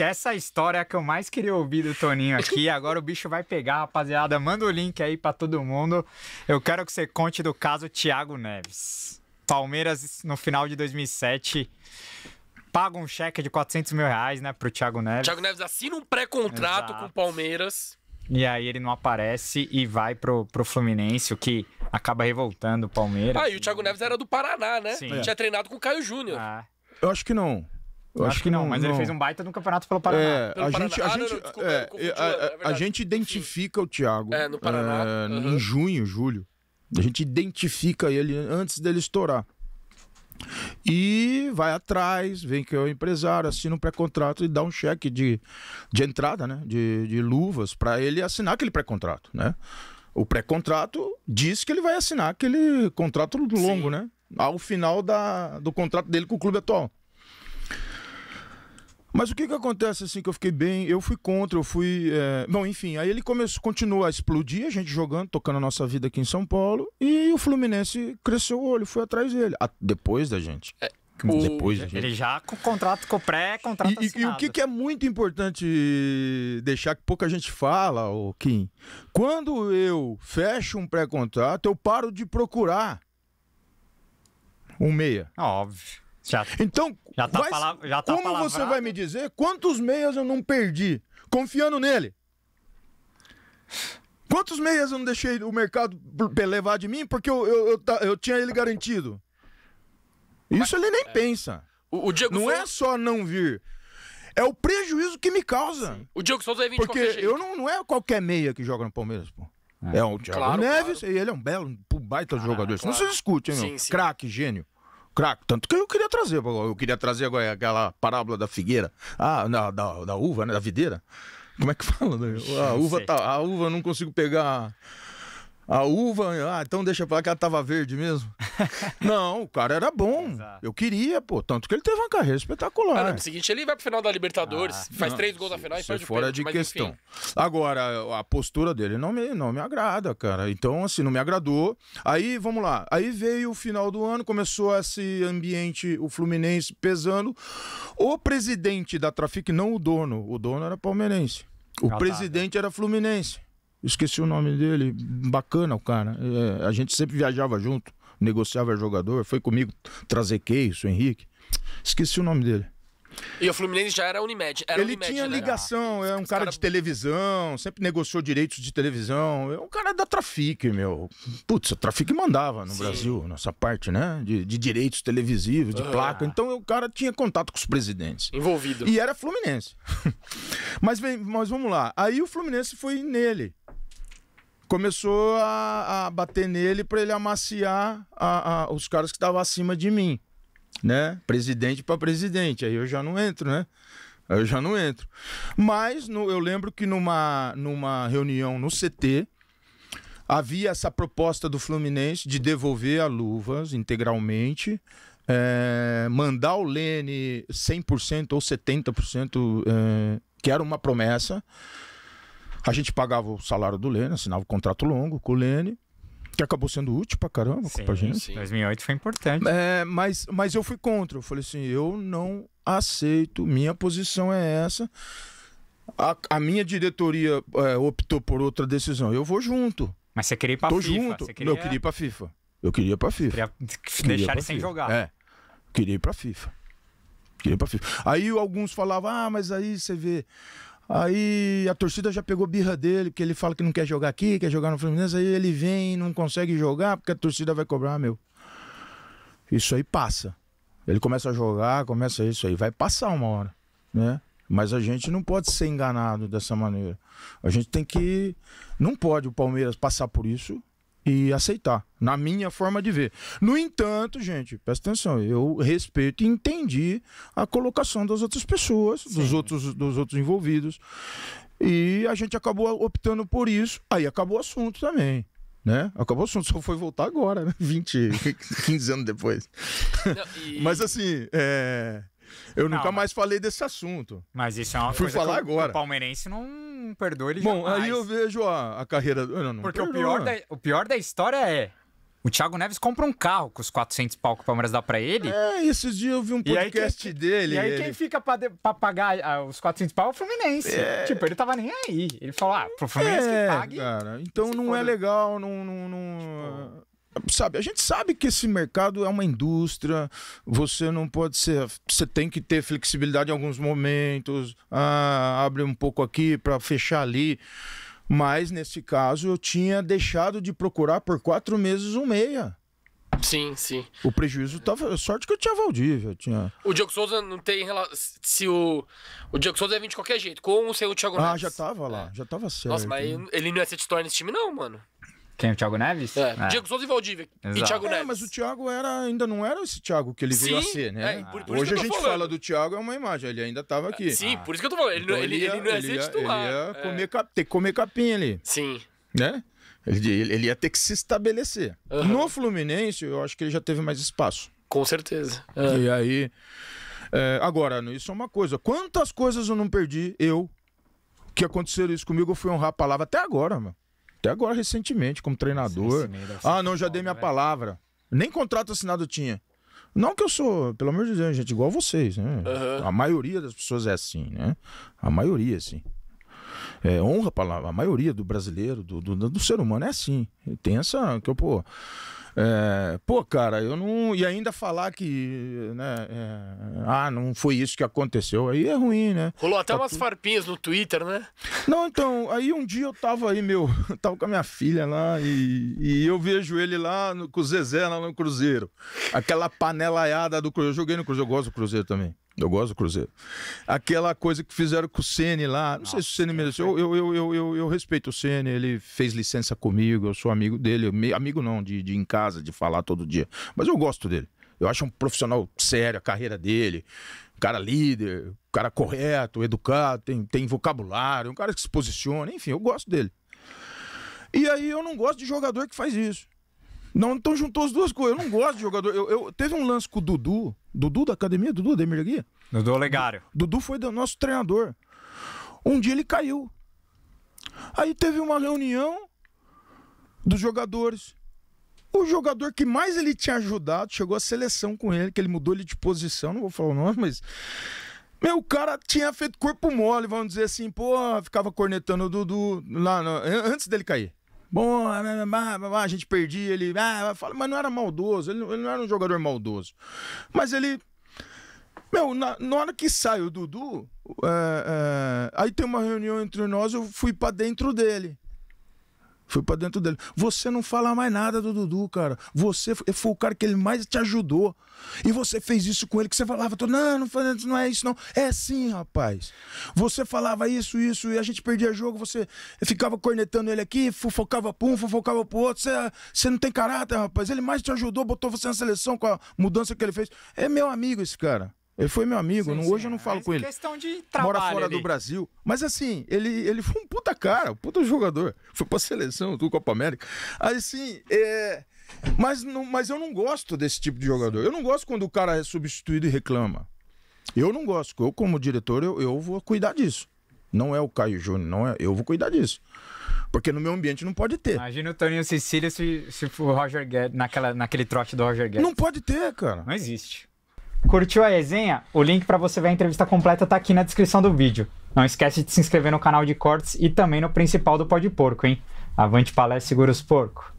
que essa história é a que eu mais queria ouvir do Toninho aqui. Agora o bicho vai pegar, rapaziada. Manda o link aí para todo mundo. Eu quero que você conte do caso Thiago Neves. Palmeiras, no final de 2007, paga um cheque de 400 mil reais, né, pro Thiago Neves. Thiago Neves assina um pré-contrato com o Palmeiras. E aí ele não aparece e vai pro, pro Fluminense, o que acaba revoltando o Palmeiras. Ah, e o Thiago Neves era do Paraná, né? Sim. Tinha treinado com o Caio Júnior. Ah. Eu acho que não. Eu acho, que não, mas não. ele fez um baita no campeonato pelo Paraná. É, pelo a, Paraná. Gente, a, ah, gente, não, é, é, é, a, a, gente identifica Sim. o Thiago é, no Paraná, é, uhum. em junho, julho. A gente identifica ele antes dele estourar. E vai atrás, vem que é o empresário, assina um pré-contrato e dá um cheque de, de entrada, né? De, de luvas, para ele assinar aquele pré-contrato, né? O pré-contrato diz que ele vai assinar aquele contrato longo, Sim. né? Ao final da, do contrato dele com o clube atual. Mas o que que acontece assim que eu fiquei bem? Eu fui contra, eu fui. É... Bom, enfim, aí ele começou, continuou a explodir, a gente jogando, tocando a nossa vida aqui em São Paulo, e o Fluminense cresceu o olho, foi atrás dele. A... Depois da gente. É, hum, o... Depois da gente. Ele já com contrato com pré, contrato e, e, e o que, que é muito importante deixar que pouca gente fala, o Kim? Quando eu fecho um pré-contrato, eu paro de procurar um meia. Óbvio. Já, então, já tá já tá como palavrado. você vai me dizer quantos meias eu não perdi confiando nele? Quantos meias eu não deixei o mercado levar de mim porque eu, eu, eu, eu tinha ele garantido? Isso Mas, ele nem é... pensa. O, o Diego não é só não vir. É o prejuízo que me causa. Sim. O Diego Souza é 20 Porque eu não, não é qualquer meia que joga no Palmeiras, pô. É, é o Thiago claro, Neves claro. e ele é um belo, um baita ah, jogador. Claro. Não se discute, hein, meu? Craque, gênio craque. Tanto que eu queria trazer, eu queria trazer agora aquela parábola da figueira, ah, da, da, da uva, né, da videira. Como é que fala? Né? A uva, tá, a uva não consigo pegar a uva, ah, então deixa pra lá que ela tava verde mesmo. não, o cara era bom. Exato. Eu queria, pô. Tanto que ele teve uma carreira espetacular. Ah, no seguinte, ele vai pro final da Libertadores, ah, faz não, três gols se, na final e perde fora o pênalti, de questão. Enfim. Agora, a postura dele não me, não me agrada, cara. Então, assim, não me agradou. Aí, vamos lá. Aí veio o final do ano, começou esse ambiente, o Fluminense pesando. O presidente da Trafic, não o dono, o dono era palmeirense. O presidente né? era fluminense. Esqueci o nome dele, bacana o cara. É, a gente sempre viajava junto, negociava jogador, foi comigo trazer isso Henrique. Esqueci o nome dele. E o Fluminense já era Unimed. Era ele Unimed, tinha né? ligação, ah, é um cara, cara, de televisão, sempre negociou direitos de televisão. É um cara da Trafic, meu. Putz, a Trafic mandava no Sim. Brasil, nessa parte, né? De, de direitos televisivos, de ah. placa. Então o cara tinha contato com os presidentes. Envolvido. E era Fluminense. mas, mas vamos lá. Aí o Fluminense foi nele começou a, a bater nele para ele amaciar a, a, os caras que estavam acima de mim, né? Presidente para presidente. Aí eu já não entro, né? Aí eu já não entro. Mas no, eu lembro que numa, numa reunião no CT, havia essa proposta do Fluminense de devolver a Luvas integralmente, é, mandar o Lene 100% ou 70%, é, que era uma promessa, a gente pagava o salário do Lênin, assinava um contrato longo com o Lênin, que acabou sendo útil pra caramba sim, pra gente. Sim. 2008 foi importante. É, mas, mas eu fui contra. Eu falei assim, eu não aceito, minha posição é essa. A, a minha diretoria é, optou por outra decisão. Eu vou junto. Mas você queria ir pra Tô FIFA. junto. Queria... Não, eu queria ir pra FIFA. Eu queria ir pra FIFA. Queria deixar ele sem FIFA. jogar. É. Queria ir pra FIFA. Queria ir pra FIFA. Aí alguns falavam, ah, mas aí você vê Aí a torcida já pegou birra dele, porque ele fala que não quer jogar aqui, quer jogar no Fluminense. Aí ele vem não consegue jogar, porque a torcida vai cobrar, meu. Isso aí passa. Ele começa a jogar, começa isso aí. Vai passar uma hora, né? Mas a gente não pode ser enganado dessa maneira. A gente tem que. Não pode o Palmeiras passar por isso e aceitar, na minha forma de ver. No entanto, gente, presta atenção, eu respeito e entendi a colocação das outras pessoas, dos outros, dos outros envolvidos. E a gente acabou optando por isso. Aí acabou o assunto também. Né? Acabou o assunto, só foi voltar agora, né? 20, 15 anos depois. Não, e... Mas assim, é... eu não, nunca mas... mais falei desse assunto. Mas isso é uma Fui coisa falar que o, agora. o palmeirense não perdoe, Bom, jamais. aí eu vejo a, a carreira. Não, não Porque o pior, da, o pior da história é. O Thiago Neves compra um carro com os 400 pau que o Palmeiras dá pra ele. É, esses dias eu vi um podcast quem, dele. E aí ele... quem fica pra, de, pra pagar ah, os 400 pau é o Fluminense. É... Tipo, ele tava nem aí. Ele falou, ah, pro Fluminense é, que pague. Cara, então não é legal, não... não, não... Tipo sabe, a gente sabe que esse mercado é uma indústria, você não pode ser, você tem que ter flexibilidade em alguns momentos, ah, abre um pouco aqui para fechar ali. Mas nesse caso eu tinha deixado de procurar por quatro meses um meia. Sim, sim. O prejuízo tava. Sorte que eu tinha Valdívia. tinha... O Diogo Souza não tem relação. Se o. O Diogo Souza ia é vir de qualquer jeito, com sem o Thiago ah, Neves. Ah, já tava lá, é. já tava certo. Nossa, mas ele não ia ser titular nesse time, não, mano. Quem? O Thiago Neves? É. é. Diego Souza e Valdívia. Exato. E Thiago é, Neves. Mas o Thiago era, ainda não era esse Thiago que ele Sim, veio a ser, né? É, por, por Hoje a gente falando. fala do Thiago, é uma imagem, ele ainda estava aqui. É, sim, ah. por isso que eu tô falando. Ele, então ele, ia, ele não ia ser titular. Ele ia é. comer cap, ter que comer capim ali. Sim. Né? Ele, ele ia ter que se estabelecer. Uhum. No Fluminense, eu acho que ele já teve mais espaço. Com certeza. É. E aí. agora, né, isso é uma coisa. Quantas coisas eu não perdi, eu, que aconteceram isso comigo, eu fui honrar a palavra até agora, mano. Até agora, recentemente, como treinador. ah, não, já dei minha né? palavra. Nem contrato assinado tinha. Não que eu sou, pelo amor de Deus, gente, igual vocês, né? Uhum. A maioria das pessoas é assim, né? A maioria, assim. É, honra a palavra. A maioria do brasileiro, do, do, do ser humano é assim. Tem essa. Que eu, pô. É, pô, cara, eu não. E ainda falar que. Né, é, ah, não foi isso que aconteceu. Aí é ruim, né? Rolou até tá umas tu... farpinhas no Twitter, né? Não, então. Aí um dia eu tava aí, meu. Tava com a minha filha lá e, e eu vejo ele lá no, com o Zezé lá no Cruzeiro. Aquela panelaiada do Cruzeiro. Eu joguei no Cruzeiro, eu gosto do Cruzeiro também. Eu gosto do Cruzeiro. Aquela coisa que fizeram com o Ceni lá, não Nossa, sei se o Ceni mereceu. Eu, eu, eu, eu, eu respeito o Ceni, ele fez licença comigo, eu sou amigo dele, me, amigo não, de, de em casa, de falar todo dia. Mas eu gosto dele. Eu acho um profissional sério, a carreira dele, um cara líder, um cara correto, educado, tem, tem vocabulário, um cara que se posiciona, enfim, eu gosto dele. E aí eu não gosto de jogador que faz isso. Não, então juntou as duas coisas. Eu não gosto de jogador. Eu, eu, teve um lance com o Dudu. Dudu da academia? Dudu da Emergia? Dudu Olegário. Dudu foi do nosso treinador. Um dia ele caiu. Aí teve uma reunião dos jogadores. O jogador que mais ele tinha ajudado chegou à seleção com ele, que ele mudou ele de posição, não vou falar o nome, mas. Meu, o cara tinha feito corpo mole, vamos dizer assim, pô, ficava cornetando o Dudu lá, no... antes dele cair bom, ah, ah, ah, a gente perdia, ele fala, mas não era maldoso, ele, não era um jogador maldoso. Mas ele. Meu, na, na hora que sai o Dudu, é, é, aí tem uma reunião entre nós, eu fui para dentro dele. Foi para dentro dele. Você não fala mais nada do Dudu, cara. Você foi o cara que ele mais te ajudou. E você fez isso com ele, que você falava, não, não, não é isso, não. É sim, rapaz. Você falava isso, isso, e a gente perdia jogo, você ficava cornetando ele aqui, fofocava pra um, fofocava pro outro. Você, você não tem caráter, rapaz. Ele mais te ajudou, botou você na seleção com a mudança que ele fez. É meu amigo esse cara. Ele foi meu amigo, sim, não, hoje eu não falo é com ele. questão de trabalho. Mora fora ali. do Brasil. Mas assim, ele, ele foi um puta cara, um puta jogador. Foi pra seleção, do Copa América. Aí assim, é... mas, não, mas eu não gosto desse tipo de jogador. Eu não gosto quando o cara é substituído e reclama. Eu não gosto. Eu, como diretor, eu, eu vou cuidar disso. Não é o Caio Júnior, não é. Eu vou cuidar disso. Porque no meu ambiente não pode ter. Imagina o Toninho Cecília se, se for o Roger Guedes, naquela, naquele trote do Roger Guedes. Não pode ter, cara. Não existe. Curtiu a resenha? O link para você ver a entrevista completa tá aqui na descrição do vídeo. Não esquece de se inscrever no canal de cortes e também no principal do Pó de Porco, hein? Avante palestra, segura os porco.